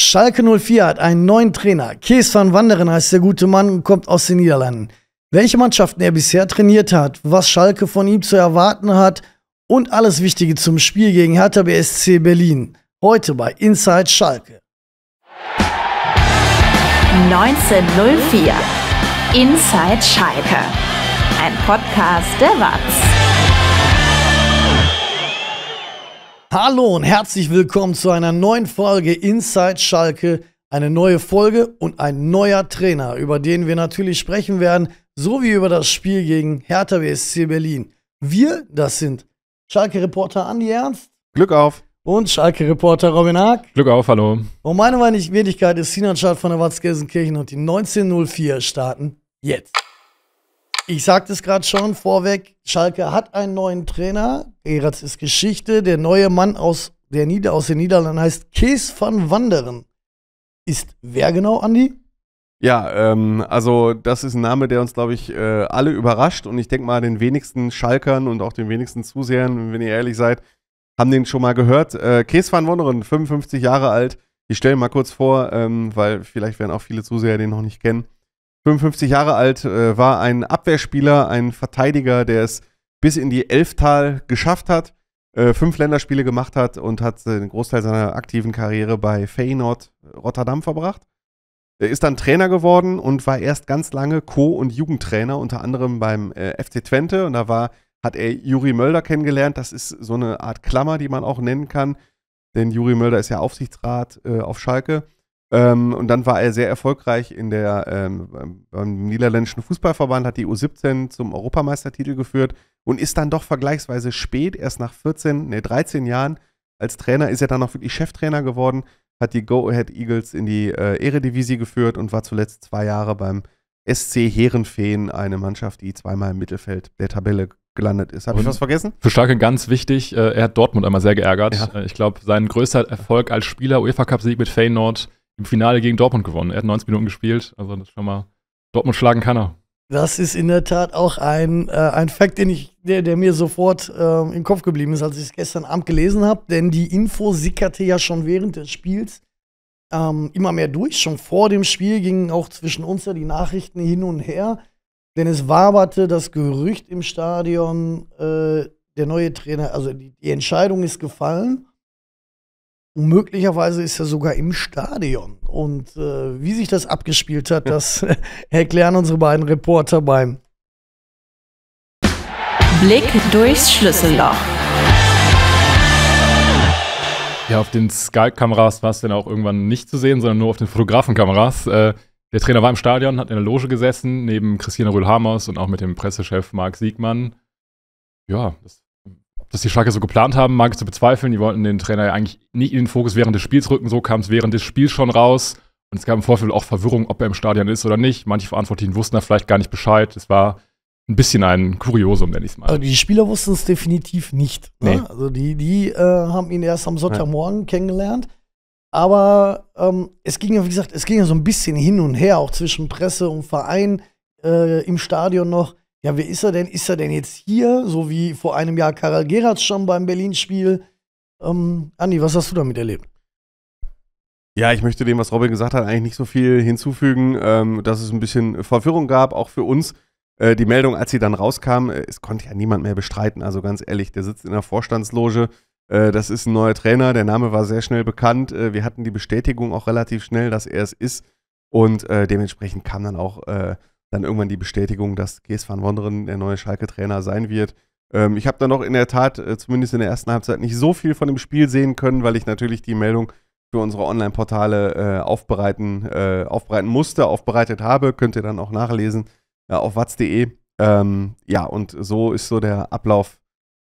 Schalke 04 hat einen neuen Trainer. Kees van Wanderen heißt der gute Mann und kommt aus den Niederlanden. Welche Mannschaften er bisher trainiert hat, was Schalke von ihm zu erwarten hat und alles Wichtige zum Spiel gegen Hertha BSC Berlin. Heute bei Inside Schalke. 1904 Inside Schalke. Ein Podcast der WAZ. Hallo und herzlich willkommen zu einer neuen Folge Inside Schalke. Eine neue Folge und ein neuer Trainer, über den wir natürlich sprechen werden, sowie über das Spiel gegen Hertha BSC Berlin. Wir, das sind Schalke-Reporter Andi Ernst. Glück auf. Und Schalke-Reporter Robin Haag. Glück auf, hallo. Und meine Wenigkeit ist Sinan Schad von der Watz Gelsenkirchen und die 1904 starten jetzt. Ich sagte es gerade schon vorweg, Schalke hat einen neuen Trainer. Eratz ist Geschichte. Der neue Mann aus, der Nieder aus den Niederlanden heißt Kees van Wanderen. Ist wer genau, Andi? Ja, ähm, also das ist ein Name, der uns, glaube ich, äh, alle überrascht. Und ich denke mal, den wenigsten Schalkern und auch den wenigsten Zusehern, wenn ihr ehrlich seid, haben den schon mal gehört. Äh, Kees van Wonderen, 55 Jahre alt. Ich stelle ihn mal kurz vor, ähm, weil vielleicht werden auch viele Zuseher den noch nicht kennen. 55 Jahre alt, äh, war ein Abwehrspieler, ein Verteidiger, der es bis in die Elftal geschafft hat, äh, fünf Länderspiele gemacht hat und hat den Großteil seiner aktiven Karriere bei Feyenoord äh, Rotterdam verbracht. Er ist dann Trainer geworden und war erst ganz lange Co- und Jugendtrainer, unter anderem beim äh, FC Twente. Und da war, hat er Juri Mölder kennengelernt. Das ist so eine Art Klammer, die man auch nennen kann, denn Juri Mölder ist ja Aufsichtsrat äh, auf Schalke. Ähm, und dann war er sehr erfolgreich in der, ähm, beim niederländischen Fußballverband, hat die U17 zum Europameistertitel geführt und ist dann doch vergleichsweise spät, erst nach 14, nee, 13 Jahren als Trainer, ist er dann noch wirklich Cheftrainer geworden, hat die Go-Ahead Eagles in die äh, Eredivisie geführt und war zuletzt zwei Jahre beim SC Heerenfeen, eine Mannschaft, die zweimal im Mittelfeld der Tabelle gelandet ist. Habe ich was vergessen? Für Starke ganz wichtig, äh, er hat Dortmund einmal sehr geärgert. Ja. Äh, ich glaube, sein größter Erfolg als Spieler, UEFA Cup-Sieg mit Feyenoord, im Finale gegen Dortmund gewonnen. Er hat 90 Minuten gespielt, also das schon mal. Dortmund schlagen kann er. Das ist in der Tat auch ein, äh, ein Fakt, den ich, der, der mir sofort äh, im Kopf geblieben ist, als ich es gestern Abend gelesen habe. Denn die Info sickerte ja schon während des Spiels ähm, immer mehr durch. Schon vor dem Spiel gingen auch zwischen uns ja die Nachrichten hin und her. Denn es waberte das Gerücht im Stadion, äh, der neue Trainer, also die, die Entscheidung ist gefallen möglicherweise ist er sogar im Stadion. Und äh, wie sich das abgespielt hat, das äh, erklären unsere beiden Reporter beim Blick durchs Schlüsselloch. Ja, auf den Skype-Kameras war es dann auch irgendwann nicht zu sehen, sondern nur auf den Fotografenkameras. Äh, der Trainer war im Stadion, hat in der Loge gesessen, neben Christina Rühl-Hamers und auch mit dem Pressechef Marc Siegmann. Ja, das ob das die Schalke so geplant haben, mag ich zu bezweifeln. Die wollten den Trainer ja eigentlich nicht in den Fokus während des Spiels rücken. So kam es während des Spiels schon raus. Und es gab im Vorfeld auch Verwirrung, ob er im Stadion ist oder nicht. Manche Verantwortlichen wussten da vielleicht gar nicht Bescheid. Es war ein bisschen ein Kuriosum, nenne ich es mal. Also die Spieler wussten es definitiv nicht. Ne? Nee. Also die, die äh, haben ihn erst am Sonntagmorgen ja. kennengelernt. Aber ähm, es ging ja, wie gesagt, es ging ja so ein bisschen hin und her, auch zwischen Presse und Verein äh, im Stadion noch ja, wer ist er denn? Ist er denn jetzt hier? So wie vor einem Jahr Karel Geratz schon beim Berlin-Spiel. Ähm, Andi, was hast du damit erlebt? Ja, ich möchte dem, was Robin gesagt hat, eigentlich nicht so viel hinzufügen, ähm, dass es ein bisschen Verwirrung gab, auch für uns. Äh, die Meldung, als sie dann rauskam, äh, es konnte ja niemand mehr bestreiten. Also ganz ehrlich, der sitzt in der Vorstandsloge. Äh, das ist ein neuer Trainer. Der Name war sehr schnell bekannt. Äh, wir hatten die Bestätigung auch relativ schnell, dass er es ist. Und äh, dementsprechend kam dann auch äh, dann irgendwann die Bestätigung, dass Kees van Wonderen der neue Schalke-Trainer sein wird. Ähm, ich habe dann noch in der Tat, äh, zumindest in der ersten Halbzeit, nicht so viel von dem Spiel sehen können, weil ich natürlich die Meldung für unsere Online-Portale äh, aufbereiten, äh, aufbereiten musste, aufbereitet habe. Könnt ihr dann auch nachlesen äh, auf watz.de. Ähm, ja, und so ist so der Ablauf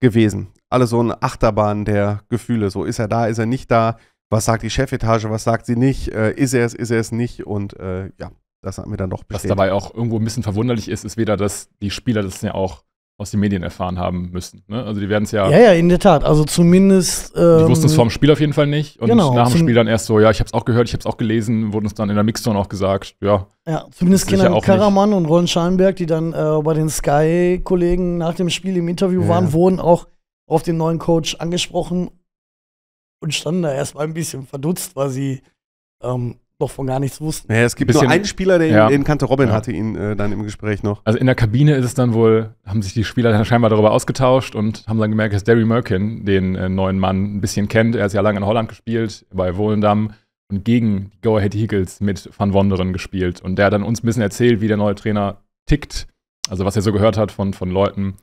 gewesen. Alles so eine Achterbahn der Gefühle. So ist er da, ist er nicht da. Was sagt die Chefetage, was sagt sie nicht? Äh, ist er es, ist er es nicht? Und äh, ja, das hat mir dann doch bestätigt. Was dabei auch irgendwo ein bisschen verwunderlich ist, ist weder, dass die Spieler das ja auch aus den Medien erfahren haben müssen. Ne? Also die werden es ja. Ja, ja, in der Tat. Also zumindest. Ähm, die wussten es vorm Spiel auf jeden Fall nicht. Und genau, nach dem Spiel dann erst so, ja, ich habe es auch gehört, ich habe es auch gelesen, wurden es dann in der Mixzone auch gesagt. Ja. Ja, zumindest Kenan Karaman nicht. und Ron Scheinberg, die dann äh, bei den Sky-Kollegen nach dem Spiel im Interview ja. waren, wurden auch auf den neuen Coach angesprochen und standen da erstmal ein bisschen verdutzt, weil sie ähm, noch von gar nichts wussten. Naja, es gibt Bisschen, nur einen Spieler, den, ja. den kannte. Robin ja. hatte ihn äh, dann im Gespräch noch. Also in der Kabine ist es dann wohl, haben sich die Spieler dann scheinbar darüber ausgetauscht und haben dann gemerkt, dass Derry Merkin den äh, neuen Mann ein bisschen kennt. Er hat ja lange in Holland gespielt, bei Wohlendamm und gegen die Go Ahead Eagles mit Van Wonderen gespielt. Und der hat dann uns ein bisschen erzählt, wie der neue Trainer tickt. Also was er so gehört hat von, von Leuten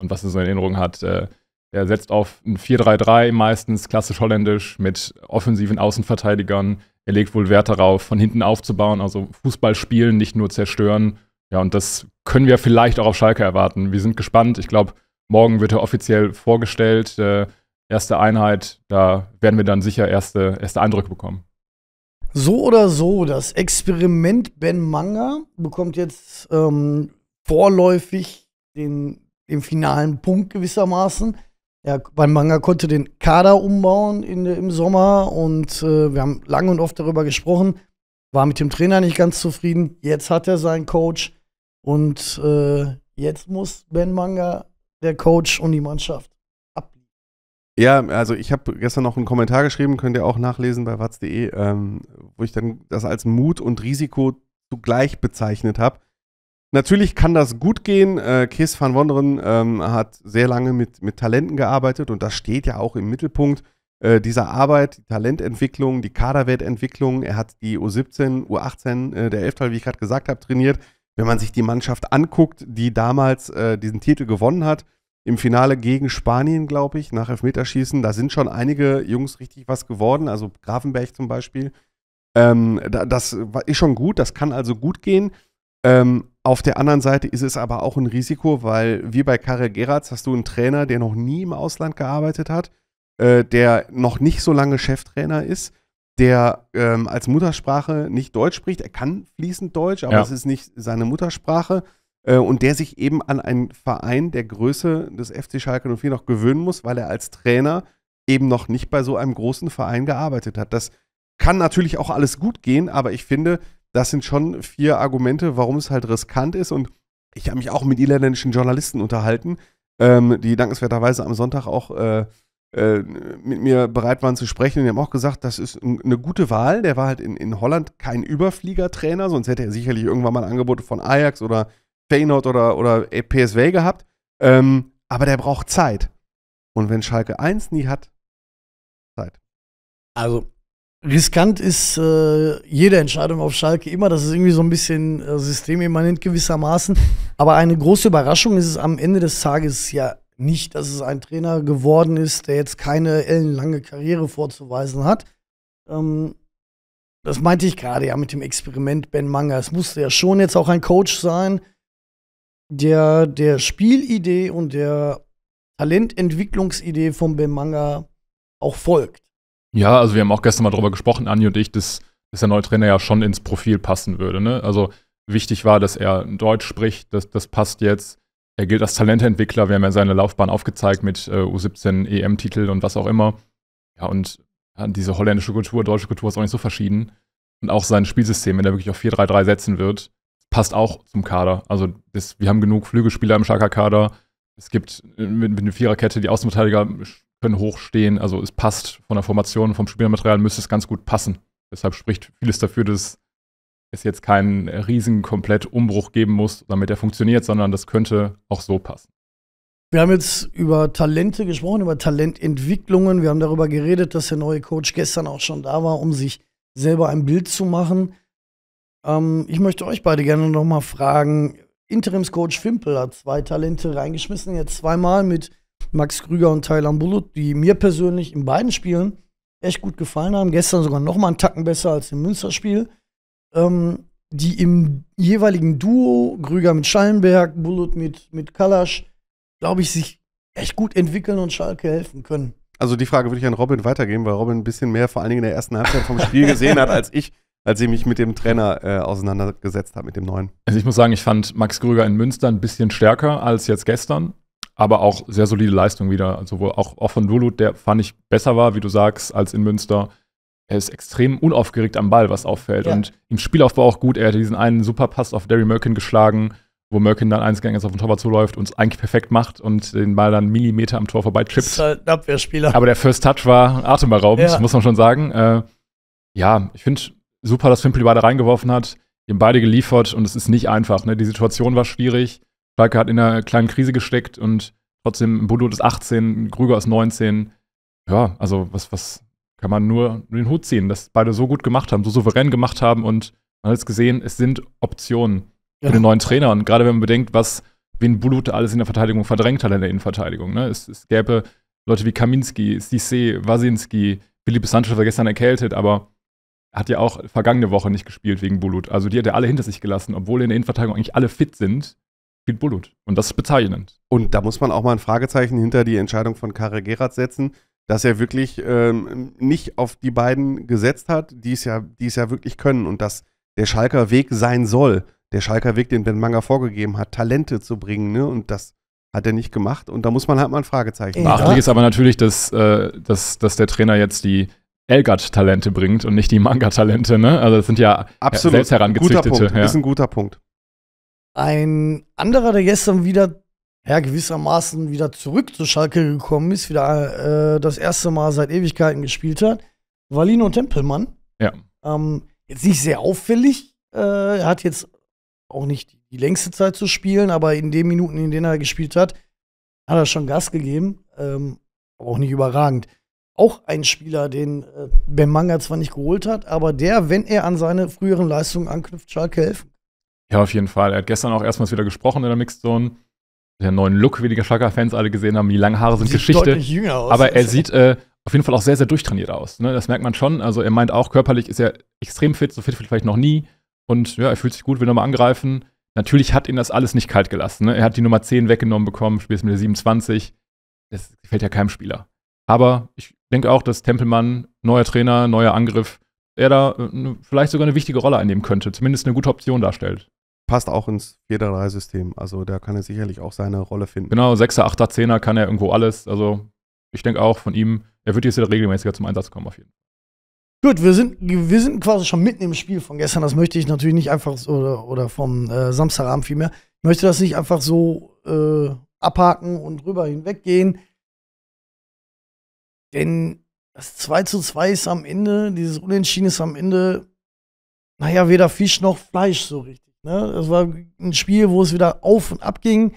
und was er so in Erinnerung hat. Äh, er setzt auf ein 4-3-3 meistens, klassisch holländisch, mit offensiven Außenverteidigern er legt wohl Wert darauf, von hinten aufzubauen, also Fußball spielen, nicht nur zerstören. Ja, und das können wir vielleicht auch auf Schalke erwarten. Wir sind gespannt. Ich glaube, morgen wird er offiziell vorgestellt. Äh, erste Einheit, da werden wir dann sicher erste, erste Eindrücke bekommen. So oder so, das Experiment Ben Manga bekommt jetzt ähm, vorläufig den, den finalen Punkt gewissermaßen. Ja, beim Manga konnte den Kader umbauen in, im Sommer und äh, wir haben lang und oft darüber gesprochen. War mit dem Trainer nicht ganz zufrieden. Jetzt hat er seinen Coach und äh, jetzt muss Ben Manga, der Coach und die Mannschaft abliefern. Ja, also ich habe gestern noch einen Kommentar geschrieben, könnt ihr auch nachlesen bei watz.de, ähm, wo ich dann das als Mut und Risiko zugleich bezeichnet habe Natürlich kann das gut gehen. Äh, Kees van Wonderen ähm, hat sehr lange mit, mit Talenten gearbeitet und das steht ja auch im Mittelpunkt äh, dieser Arbeit, die Talententwicklung, die Kaderwertentwicklung. Er hat die U17, U18 äh, der Elftal, wie ich gerade gesagt habe, trainiert. Wenn man sich die Mannschaft anguckt, die damals äh, diesen Titel gewonnen hat, im Finale gegen Spanien, glaube ich, nach Elfmeterschießen, da sind schon einige Jungs richtig was geworden, also Grafenberg zum Beispiel. Ähm, das ist schon gut, das kann also gut gehen. Ähm, auf der anderen Seite ist es aber auch ein Risiko, weil wie bei Karel Geratz hast du einen Trainer, der noch nie im Ausland gearbeitet hat, äh, der noch nicht so lange Cheftrainer ist, der ähm, als Muttersprache nicht Deutsch spricht. Er kann fließend Deutsch, aber ja. es ist nicht seine Muttersprache. Äh, und der sich eben an einen Verein der Größe des FC Schalke 04 noch gewöhnen muss, weil er als Trainer eben noch nicht bei so einem großen Verein gearbeitet hat. Das kann natürlich auch alles gut gehen, aber ich finde, das sind schon vier Argumente, warum es halt riskant ist. Und ich habe mich auch mit niederländischen Journalisten unterhalten, ähm, die dankenswerterweise am Sonntag auch äh, äh, mit mir bereit waren zu sprechen. Und die haben auch gesagt, das ist eine gute Wahl. Der war halt in, in Holland kein Überfliegertrainer, sonst hätte er sicherlich irgendwann mal Angebote von Ajax oder Feyenoord oder, oder PSV gehabt. Ähm, aber der braucht Zeit. Und wenn Schalke 1 nie hat, Zeit. Also, Riskant ist äh, jede Entscheidung auf Schalke immer. Das ist irgendwie so ein bisschen äh, systemimmanent gewissermaßen. Aber eine große Überraschung ist es am Ende des Tages ja nicht, dass es ein Trainer geworden ist, der jetzt keine ellenlange Karriere vorzuweisen hat. Ähm, das meinte ich gerade ja mit dem Experiment Ben Manga. Es musste ja schon jetzt auch ein Coach sein, der der Spielidee und der Talententwicklungsidee von Ben Manga auch folgt. Ja, also wir haben auch gestern mal drüber gesprochen, Anni und ich, dass, dass der neue Trainer ja schon ins Profil passen würde. Ne? Also wichtig war, dass er Deutsch spricht, das, das passt jetzt. Er gilt als Talententwickler, wir haben ja seine Laufbahn aufgezeigt mit äh, U17 EM-Titel und was auch immer. Ja, und ja, diese holländische Kultur, deutsche Kultur ist auch nicht so verschieden. Und auch sein Spielsystem, wenn er wirklich auf 4-3-3 setzen wird, passt auch zum Kader. Also das, wir haben genug Flügelspieler im Schalker Kader. Es gibt äh, mit, mit einer Viererkette die Außenverteidiger können hochstehen. Also es passt von der Formation, vom Spielermaterial müsste es ganz gut passen. Deshalb spricht vieles dafür, dass es jetzt keinen riesigen komplett Umbruch geben muss, damit er funktioniert, sondern das könnte auch so passen. Wir haben jetzt über Talente gesprochen, über Talententwicklungen. Wir haben darüber geredet, dass der neue Coach gestern auch schon da war, um sich selber ein Bild zu machen. Ähm, ich möchte euch beide gerne nochmal fragen. Interimscoach Fimpel hat zwei Talente reingeschmissen, jetzt zweimal mit Max Krüger und Tyler Bullut, die mir persönlich in beiden Spielen echt gut gefallen haben. Gestern sogar noch mal einen Tacken besser als im Münsterspiel. Ähm, die im jeweiligen Duo, Krüger mit Schallenberg, Bullut mit, mit Kalasch, glaube ich, sich echt gut entwickeln und Schalke helfen können. Also die Frage würde ich an Robin weitergeben, weil Robin ein bisschen mehr vor allen Dingen in der ersten Halbzeit vom Spiel gesehen hat als ich, als ich mich mit dem Trainer äh, auseinandergesetzt habe, mit dem neuen. Also ich muss sagen, ich fand Max Krüger in Münster ein bisschen stärker als jetzt gestern aber auch sehr solide Leistung wieder. Sowohl also, auch, auch von Dulut, der fand ich besser war, wie du sagst, als in Münster. Er ist extrem unaufgeregt am Ball, was auffällt. Ja. Und im Spielaufbau auch gut. Er hatte diesen einen super Pass auf Derry Merkin geschlagen, wo Merkin dann eins gegen eins auf den Torwart zuläuft und es eigentlich perfekt macht und den Ball dann Millimeter am Tor vorbei trippt. Das ist halt ein Abwehrspieler. Aber der First Touch war atemberaubend, ja. muss man schon sagen. Äh, ja, ich finde super, dass Fimpel die beide reingeworfen hat. Die haben beide geliefert und es ist nicht einfach. Ne? Die Situation war schwierig. Schalke hat in einer kleinen Krise gesteckt und trotzdem Bodo ist 18, Krüger ist 19. Ja, also was, was kann man nur den Hut ziehen, dass beide so gut gemacht haben, so souverän gemacht haben und man hat es gesehen, es sind Optionen für den neuen Trainer. Und gerade wenn man bedenkt, was wen Bulut alles in der Verteidigung verdrängt hat in der Innenverteidigung. Ne? Es, es gäbe Leute wie Kaminski, Sisse, Wasinski, Philippe Sanchez war gestern erkältet, aber hat ja auch vergangene Woche nicht gespielt wegen Bulut. Also die hat er alle hinter sich gelassen, obwohl in der Innenverteidigung eigentlich alle fit sind spielt Bullut. Und das ist bezeichnend. Und da muss man auch mal ein Fragezeichen hinter die Entscheidung von Karel Gerard setzen, dass er wirklich ähm, nicht auf die beiden gesetzt hat, die es ja, die es ja wirklich können und dass der Schalker Weg sein soll. Der Schalker Weg, den Ben Manga vorgegeben hat, Talente zu bringen, ne? Und das hat er nicht gemacht und da muss man halt mal ein Fragezeichen. setzen. Beachtlich ist aber natürlich, dass, äh, dass, dass der Trainer jetzt die Elgat-Talente bringt und nicht die Manga-Talente. Ne? Also das sind ja Absolut. selbst herangezüchtete. Absolut, Punkt. Ja. Ist ein guter Punkt. Ein anderer, der gestern wieder ja, gewissermaßen wieder zurück zu Schalke gekommen ist, wieder äh, das erste Mal seit Ewigkeiten gespielt hat, war Lino Tempelmann. Ja. Ähm, jetzt nicht sehr auffällig. Äh, er hat jetzt auch nicht die längste Zeit zu spielen, aber in den Minuten, in denen er gespielt hat, hat er schon Gas gegeben. Ähm, aber auch nicht überragend. Auch ein Spieler, den äh, Ben Manga zwar nicht geholt hat, aber der, wenn er an seine früheren Leistungen anknüpft, Schalke helfen ja, auf jeden Fall. Er hat gestern auch erstmals wieder gesprochen in der Mixzone. Zone. Der neuen Look, wie die Schlager-Fans alle gesehen haben. Die langen Haare sind sieht Geschichte. Deutlich jünger aus. Aber er sieht äh, auf jeden Fall auch sehr, sehr durchtrainiert aus. Ne? Das merkt man schon. Also er meint auch, körperlich ist er extrem fit, so fit vielleicht noch nie. Und ja, er fühlt sich gut, will nochmal angreifen. Natürlich hat ihn das alles nicht kalt gelassen. Ne? Er hat die Nummer 10 weggenommen bekommen, spielt mit der 27. Das gefällt ja keinem Spieler. Aber ich denke auch, dass Tempelmann, neuer Trainer, neuer Angriff, er da äh, vielleicht sogar eine wichtige Rolle einnehmen könnte, zumindest eine gute Option darstellt passt auch ins 4 3 system Also da kann er sicherlich auch seine Rolle finden. Genau, 6er, 8er, 10er kann er irgendwo alles. Also ich denke auch von ihm, er wird jetzt wieder regelmäßiger zum Einsatz kommen auf jeden Fall. Gut, wir sind, wir sind quasi schon mitten im Spiel von gestern. Das möchte ich natürlich nicht einfach so, oder, oder vom äh, Samstagabend vielmehr. Ich möchte das nicht einfach so äh, abhaken und rüber hinweggehen. Denn das 2 zu 2 ist am Ende, dieses Unentschieden ist am Ende, naja, weder Fisch noch Fleisch so richtig. Ne? Das war ein Spiel, wo es wieder auf und ab ging.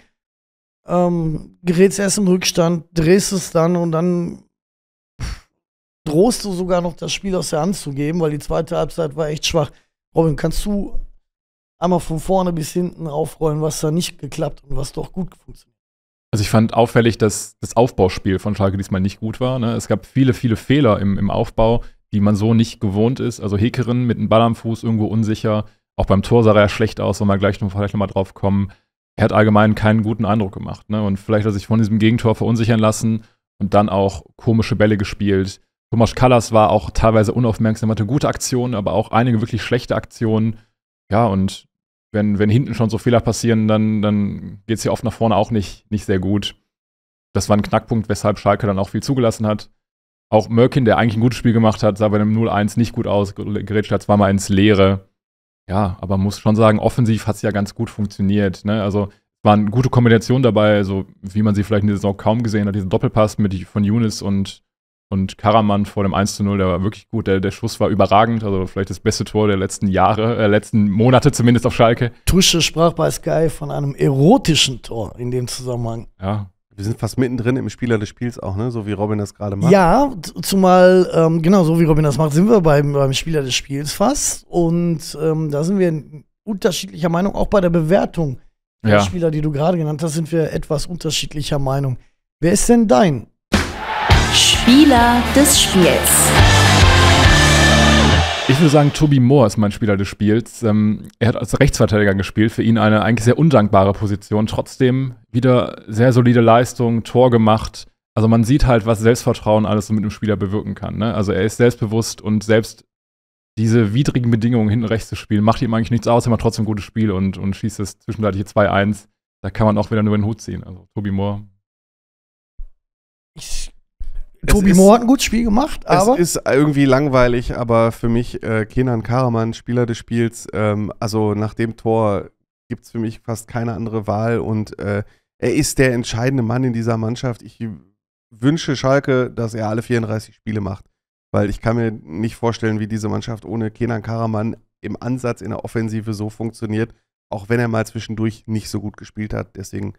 Ähm, gerätst erst im Rückstand, drehst es dann und dann drohst du sogar noch das Spiel aus der Hand zu geben, weil die zweite Halbzeit war echt schwach. Robin, kannst du einmal von vorne bis hinten aufrollen, was da nicht geklappt und was doch gut funktioniert? Also ich fand auffällig, dass das Aufbauspiel von Schalke diesmal nicht gut war. Ne? Es gab viele, viele Fehler im, im Aufbau, die man so nicht gewohnt ist. Also Hekerin mit einem Ball am Fuß irgendwo unsicher, auch beim Tor sah er schlecht aus, wenn wir gleich noch, vielleicht nochmal drauf kommen. Er hat allgemein keinen guten Eindruck gemacht. Ne? Und vielleicht hat er sich von diesem Gegentor verunsichern lassen und dann auch komische Bälle gespielt. Thomas Callas war auch teilweise unaufmerksam, hatte gute Aktionen, aber auch einige wirklich schlechte Aktionen. Ja, und wenn, wenn hinten schon so Fehler passieren, dann, dann geht es hier oft nach vorne auch nicht, nicht sehr gut. Das war ein Knackpunkt, weshalb Schalke dann auch viel zugelassen hat. Auch Mörkin, der eigentlich ein gutes Spiel gemacht hat, sah bei dem 0-1 nicht gut aus, gerät zweimal ins Leere. Ja, aber muss schon sagen, offensiv hat es ja ganz gut funktioniert. Ne? Also war eine gute Kombinationen dabei, so also, wie man sie vielleicht in der Saison kaum gesehen hat. Diesen Doppelpass mit von Younes und, und Karaman vor dem 1 zu 0, der war wirklich gut. Der, der Schuss war überragend, also vielleicht das beste Tor der letzten Jahre, äh, letzten Monate zumindest auf Schalke. Tusche sprach bei Sky von einem erotischen Tor in dem Zusammenhang. Ja, wir sind fast mittendrin im Spieler des Spiels auch, ne? So wie Robin das gerade macht. Ja, zumal, ähm, genau, so wie Robin das macht, sind wir beim, beim Spieler des Spiels fast. Und ähm, da sind wir unterschiedlicher Meinung. Auch bei der Bewertung ja. der Spieler, die du gerade genannt hast, sind wir etwas unterschiedlicher Meinung. Wer ist denn dein? Spieler des Spiels. Ich würde sagen, Toby Moore ist mein Spieler des Spiels. Ähm, er hat als Rechtsverteidiger gespielt. Für ihn eine eigentlich sehr undankbare Position. Trotzdem wieder sehr solide Leistung, Tor gemacht. Also man sieht halt, was Selbstvertrauen alles so mit einem Spieler bewirken kann. Ne? Also er ist selbstbewusst und selbst diese widrigen Bedingungen hinten rechts zu spielen, macht ihm eigentlich nichts aus. Er macht trotzdem ein gutes Spiel und, und schießt es zwischenzeitlich 2-1. Da kann man auch wieder nur den Hut ziehen. Also Toby Moore. Ich Tobi ist, Moore hat ein gutes Spiel gemacht, aber. Es ist irgendwie langweilig, aber für mich äh, Kenan Karaman, Spieler des Spiels, ähm, also nach dem Tor gibt es für mich fast keine andere Wahl und äh, er ist der entscheidende Mann in dieser Mannschaft. Ich wünsche Schalke, dass er alle 34 Spiele macht, weil ich kann mir nicht vorstellen, wie diese Mannschaft ohne Kenan Karaman im Ansatz in der Offensive so funktioniert, auch wenn er mal zwischendurch nicht so gut gespielt hat. Deswegen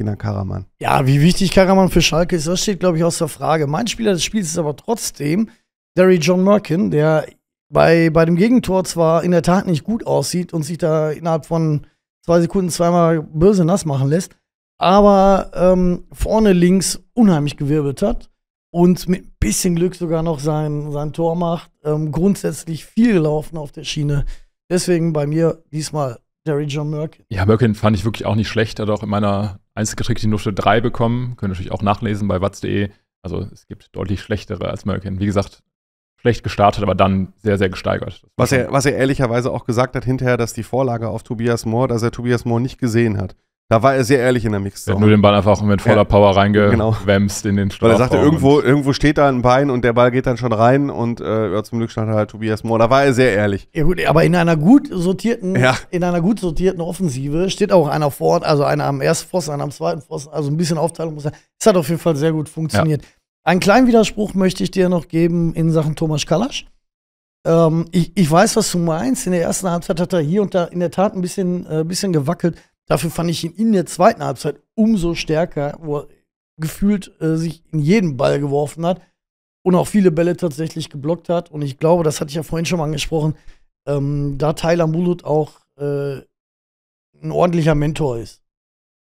Kenan Karaman. Ja, wie wichtig Karaman für Schalke ist, das steht, glaube ich, außer Frage. Mein Spieler des Spiels ist aber trotzdem Derry John Merkin, der bei, bei dem Gegentor zwar in der Tat nicht gut aussieht und sich da innerhalb von zwei Sekunden zweimal böse nass machen lässt, aber ähm, vorne links unheimlich gewirbelt hat und mit ein bisschen Glück sogar noch sein, sein Tor macht. Ähm, grundsätzlich viel gelaufen auf der Schiene. Deswegen bei mir diesmal Derry John Merkin. Ja, Merkin fand ich wirklich auch nicht schlecht. Hat auch in meiner eins gekriegt, die Nusche 3 bekommen. Könnt ihr natürlich auch nachlesen bei watz.de. Also es gibt deutlich schlechtere als Merkin. Wie gesagt, schlecht gestartet, aber dann sehr, sehr gesteigert. Was er, was er ehrlicherweise auch gesagt hat hinterher, dass die Vorlage auf Tobias Moore, dass er Tobias Moore nicht gesehen hat. Da war er sehr ehrlich in der Mixzone. Er hat nur den Ball einfach mit voller ja, Power genau. reingewämst genau. in den Strafraum. Weil er sagte, irgendwo, irgendwo steht da ein Bein und der Ball geht dann schon rein und äh, zum Glück stand halt Tobias Mohr. Da war er sehr ehrlich. Ja gut, aber in einer gut sortierten, ja. in einer gut sortierten Offensive steht auch einer vor Ort, also einer am ersten Pfosten, einer am zweiten Pfosten, also ein bisschen Aufteilung muss sein. Es hat auf jeden Fall sehr gut funktioniert. Ja. Einen kleinen Widerspruch möchte ich dir noch geben in Sachen Thomas Kalasch. Ähm, ich, ich, weiß, was du meinst. In der ersten Halbzeit hat er hier und da in der Tat ein bisschen, äh, bisschen gewackelt. Dafür fand ich ihn in der zweiten Halbzeit umso stärker, wo er gefühlt äh, sich in jeden Ball geworfen hat und auch viele Bälle tatsächlich geblockt hat. Und ich glaube, das hatte ich ja vorhin schon mal angesprochen, ähm, da Tyler Mulut auch äh, ein ordentlicher Mentor ist.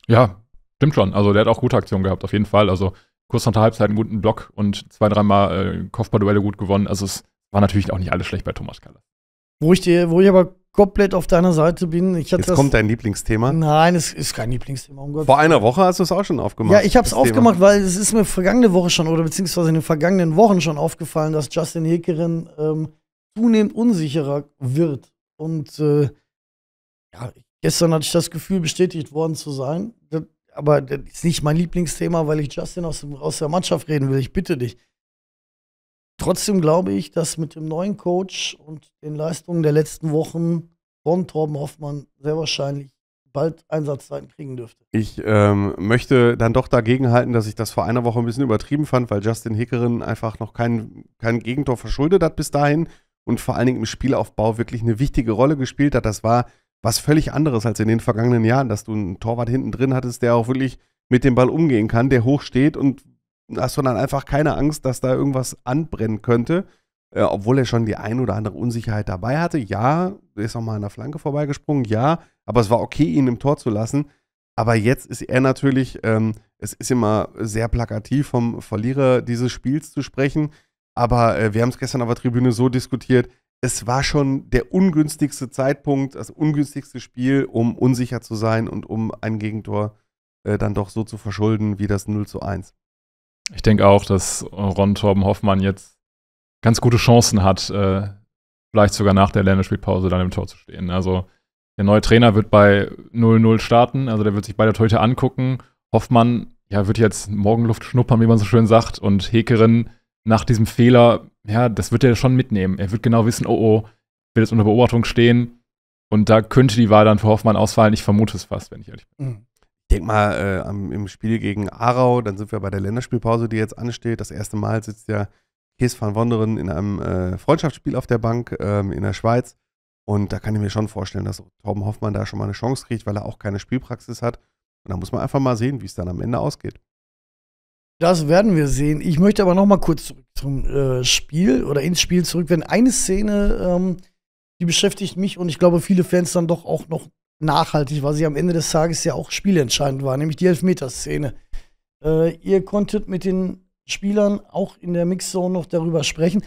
Ja, stimmt schon. Also der hat auch gute Aktionen gehabt, auf jeden Fall. Also kurz nach der Halbzeit einen guten Block und zwei, dreimal äh, Kopfballduelle gut gewonnen. Also es war natürlich auch nicht alles schlecht bei Thomas Kaller. Wo ich dir, wo ich aber komplett auf deiner Seite bin. Ich hatte Jetzt das, kommt dein Lieblingsthema. Nein, es ist kein Lieblingsthema. Um Vor einer Woche hast du es auch schon aufgemacht. Ja, ich habe es aufgemacht, Thema. weil es ist mir vergangene Woche schon oder beziehungsweise in den vergangenen Wochen schon aufgefallen, dass Justin Hekerin ähm, zunehmend unsicherer wird. Und äh, ja, gestern hatte ich das Gefühl, bestätigt worden zu sein. aber das ist nicht mein Lieblingsthema, weil ich Justin aus, dem, aus der Mannschaft reden will. Ich bitte dich. Trotzdem glaube ich, dass mit dem neuen Coach und den Leistungen der letzten Wochen von Torben Hoffmann sehr wahrscheinlich bald Einsatzzeiten kriegen dürfte. Ich ähm, möchte dann doch dagegenhalten, dass ich das vor einer Woche ein bisschen übertrieben fand, weil Justin Hickerin einfach noch kein, kein Gegentor verschuldet hat bis dahin und vor allen Dingen im Spielaufbau wirklich eine wichtige Rolle gespielt hat. Das war was völlig anderes als in den vergangenen Jahren, dass du einen Torwart hinten drin hattest, der auch wirklich mit dem Ball umgehen kann, der hoch steht und hast du dann einfach keine Angst, dass da irgendwas anbrennen könnte. Äh, obwohl er schon die ein oder andere Unsicherheit dabei hatte. Ja, er ist auch mal an der Flanke vorbeigesprungen, ja, aber es war okay, ihn im Tor zu lassen. Aber jetzt ist er natürlich, ähm, es ist immer sehr plakativ vom Verlierer dieses Spiels zu sprechen. Aber äh, wir haben es gestern auf der Tribüne so diskutiert, es war schon der ungünstigste Zeitpunkt, das ungünstigste Spiel, um unsicher zu sein und um ein Gegentor äh, dann doch so zu verschulden wie das 0 zu 1 ich denke auch, dass Ron Torben Hoffmann jetzt ganz gute Chancen hat, äh, vielleicht sogar nach der Länderspielpause dann im Tor zu stehen. Also der neue Trainer wird bei 0-0 starten, also der wird sich beide Torhüter angucken. Hoffmann ja, wird jetzt Morgenluft schnuppern, wie man so schön sagt, und Hekerin nach diesem Fehler, ja, das wird er schon mitnehmen. Er wird genau wissen, oh oh, wird jetzt unter Beobachtung stehen. Und da könnte die Wahl dann für Hoffmann ausfallen. Ich vermute es fast, wenn ich ehrlich bin. Mhm denk mal, äh, im Spiel gegen Aarau, dann sind wir bei der Länderspielpause, die jetzt ansteht. Das erste Mal sitzt ja Kees van Wonderen in einem äh, Freundschaftsspiel auf der Bank ähm, in der Schweiz. Und da kann ich mir schon vorstellen, dass Torben Hoffmann da schon mal eine Chance kriegt, weil er auch keine Spielpraxis hat. Und da muss man einfach mal sehen, wie es dann am Ende ausgeht. Das werden wir sehen. Ich möchte aber noch mal kurz zurück zum äh, Spiel oder ins Spiel zurück. Wenn eine Szene, ähm, die beschäftigt mich und ich glaube viele Fans dann doch auch noch nachhaltig weil sie am Ende des Tages ja auch spielentscheidend war, nämlich die Elfmeterszene. Äh, ihr konntet mit den Spielern auch in der Mixzone noch darüber sprechen.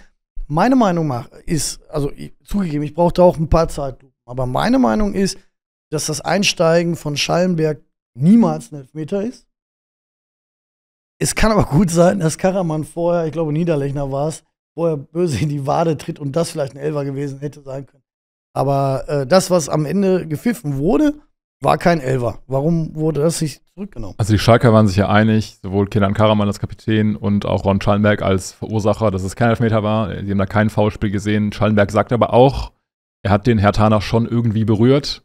Meine Meinung nach ist, also ich, zugegeben, ich brauchte auch ein paar Zeitlupen, aber meine Meinung ist, dass das Einsteigen von Schallenberg niemals ein Elfmeter ist. Es kann aber gut sein, dass Karaman vorher, ich glaube Niederlechner war es, vorher böse in die Wade tritt und das vielleicht ein Elfer gewesen hätte sein können. Aber äh, das, was am Ende gepfiffen wurde, war kein Elver. Warum wurde das nicht zurückgenommen? Also die Schalker waren sich ja einig, sowohl Kenan Karaman als Kapitän und auch Ron Schallenberg als Verursacher, dass es kein Elfmeter war. Die haben da kein Foulspiel gesehen. Schallenberg sagt aber auch, er hat den Herr Tanach schon irgendwie berührt.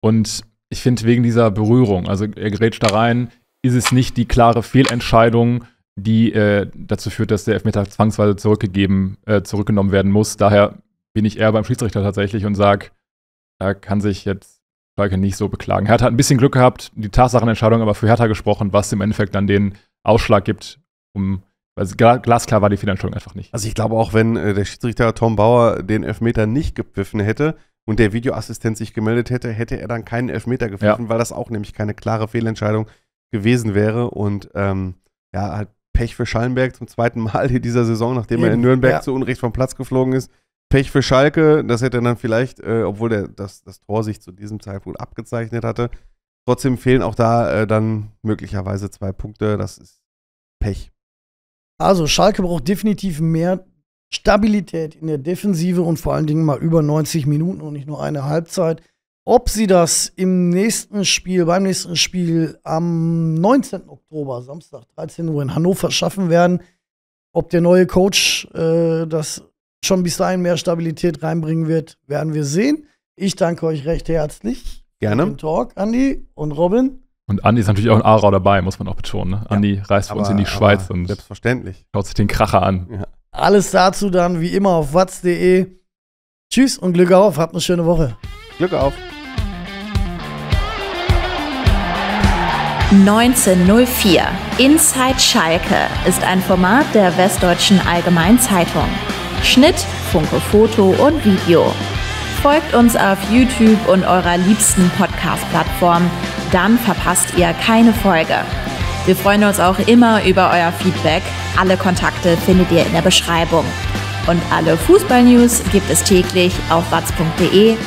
Und ich finde, wegen dieser Berührung, also er gerät da rein, ist es nicht die klare Fehlentscheidung, die äh, dazu führt, dass der Elfmeter zwangsweise zurückgegeben, äh, zurückgenommen werden muss. Daher bin ich eher beim Schiedsrichter tatsächlich und sage, da kann sich jetzt Schalke nicht so beklagen. Hertha hat ein bisschen Glück gehabt, die Tatsachenentscheidung aber für Hertha gesprochen, was im Endeffekt dann den Ausschlag gibt, um weil glasklar war die Fehlentscheidung einfach nicht. Also ich glaube auch, wenn äh, der Schiedsrichter Tom Bauer den Elfmeter nicht gepfiffen hätte und der Videoassistent sich gemeldet hätte, hätte er dann keinen Elfmeter gepfiffen, ja. weil das auch nämlich keine klare Fehlentscheidung gewesen wäre. Und ähm, ja, halt Pech für Schallenberg zum zweiten Mal in dieser Saison, nachdem Eben, er in Nürnberg ja. zu Unrecht vom Platz geflogen ist. Pech für Schalke, das hätte dann vielleicht, äh, obwohl der, das, das Tor sich zu diesem Zeitpunkt abgezeichnet hatte, trotzdem fehlen auch da äh, dann möglicherweise zwei Punkte. Das ist Pech. Also Schalke braucht definitiv mehr Stabilität in der Defensive und vor allen Dingen mal über 90 Minuten und nicht nur eine Halbzeit. Ob sie das im nächsten Spiel, beim nächsten Spiel am 19. Oktober, Samstag, 13 Uhr in Hannover schaffen werden, ob der neue Coach äh, das schon bis dahin mehr Stabilität reinbringen wird, werden wir sehen. Ich danke euch recht herzlich. Gerne. Für den Talk, Andi und Robin. Und Andi ist natürlich auch in Aarau dabei, muss man auch betonen. Ne? Andi ja, reist für uns in die Schweiz und selbstverständlich. schaut sich den Kracher an. Ja. Alles dazu dann wie immer auf watz.de. Tschüss und Glück auf, habt eine schöne Woche. Glück auf. 1904 Inside Schalke ist ein Format der Westdeutschen Allgemeinen Zeitung. Schnitt, Funke Foto und Video. Folgt uns auf YouTube und eurer liebsten Podcast-Plattform, dann verpasst ihr keine Folge. Wir freuen uns auch immer über euer Feedback. Alle Kontakte findet ihr in der Beschreibung. Und alle Fußball-News gibt es täglich auf watz.de/sport.